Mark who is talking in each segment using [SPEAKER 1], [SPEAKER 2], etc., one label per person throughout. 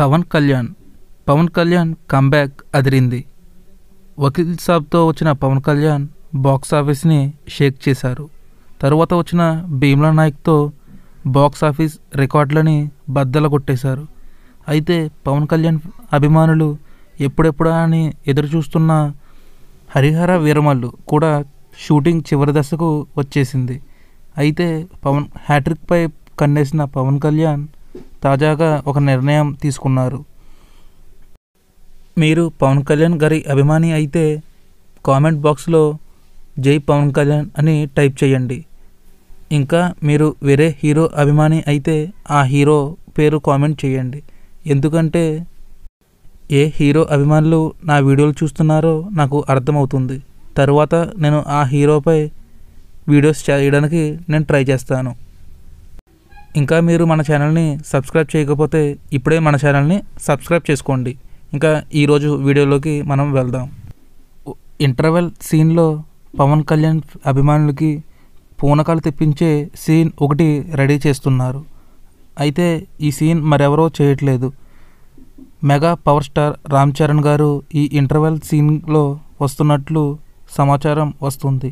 [SPEAKER 1] Pawan Kalyan Pawan Kalyan comeback అదిరింది వకీల్ సాబ్తో వచ్చిన Pawan Kalyan box ఆఫీస్ని షేక్ చేశారు తర్వాత వచ్చిన భీమ్లా నాయక్తో బాక్స్ ఆఫీస్ రికార్డులని బద్దల కొట్టేశారు అయితే పవన్ కళ్యాణ్ అభిమానులు ఎప్పుడెప్పుడా అని ఎదురు చూస్తున్న హరిహర వీరమల్లు కూడా షూటింగ్ చివరి దశకు వచ్చేసింది అయితే పవన్ హ్యాట్రిక్పై కన్నేసిన పవన్ కళ్యాణ్ తాజాగా ఒక నిర్ణయం తీసుకున్నారు మీరు పవన్ కళ్యాణ్ గారి అభిమాని అయితే కామెంట్ బాక్స్లో జై పవన్ కళ్యాణ్ అని టైప్ చేయండి ఇంకా మీరు వేరే హీరో అభిమాని అయితే ఆ హీరో పేరు కామెంట్ చేయండి ఎందుకంటే ఏ హీరో అభిమానులు నా వీడియోలు చూస్తున్నారో నాకు అర్థమవుతుంది తరువాత నేను ఆ హీరోపై వీడియోస్ చేయడానికి నేను ట్రై చేస్తాను ఇంకా మీరు మన ఛానల్ని సబ్స్క్రైబ్ చేయకపోతే ఇప్పుడే మన ఛానల్ని సబ్స్క్రైబ్ చేసుకోండి ఇంకా ఈరోజు వీడియోలోకి మనం వెళ్దాం ఇంటర్వెల్ సీన్లో పవన్ కళ్యాణ్ అభిమానులకి పూనకాలు తెప్పించే సీన్ ఒకటి రెడీ చేస్తున్నారు అయితే ఈ సీన్ మరెవరో చేయట్లేదు mega power star Ram Charan గారు ఈ ఇంటర్వెల్ సీన్లో వస్తున్నట్లు సమాచారం వస్తుంది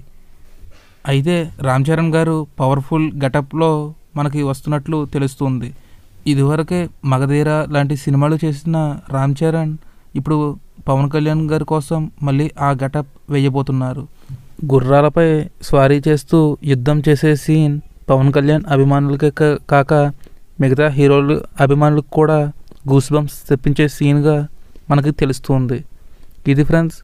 [SPEAKER 1] అయితే రామ్ చరణ్ గారు పవర్ఫుల్ గెటప్లో మనకి వస్తున్నట్లు తెలుస్తుంది ఇదివరకే మగధీర లాంటి సినిమాలు చేసిన రామ్ చరణ్ ఇప్పుడు పవన్ కళ్యాణ్ గారి కోసం మళ్ళీ ఆ గెటప్ వేయబోతున్నారు గుర్రాలపై స్వారీ చేస్తూ యుద్ధం చేసే సీన్ పవన్ కళ్యాణ్ అభిమానులకే కాక మిగతా హీరోలు అభిమానులకు కూడా గూస్ బంప్స్ తెప్పించే సీన్గా మనకి తెలుస్తుంది ఇది ఫ్రెండ్స్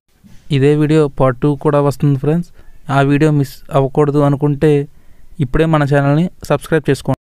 [SPEAKER 1] ఇదే వీడియో పార్ట్ టూ కూడా వస్తుంది ఫ్రెండ్స్ ఆ వీడియో మిస్ అవ్వకూడదు అనుకుంటే ఇప్పుడే మన ఛానల్ని సబ్స్క్రైబ్ చేసుకోండి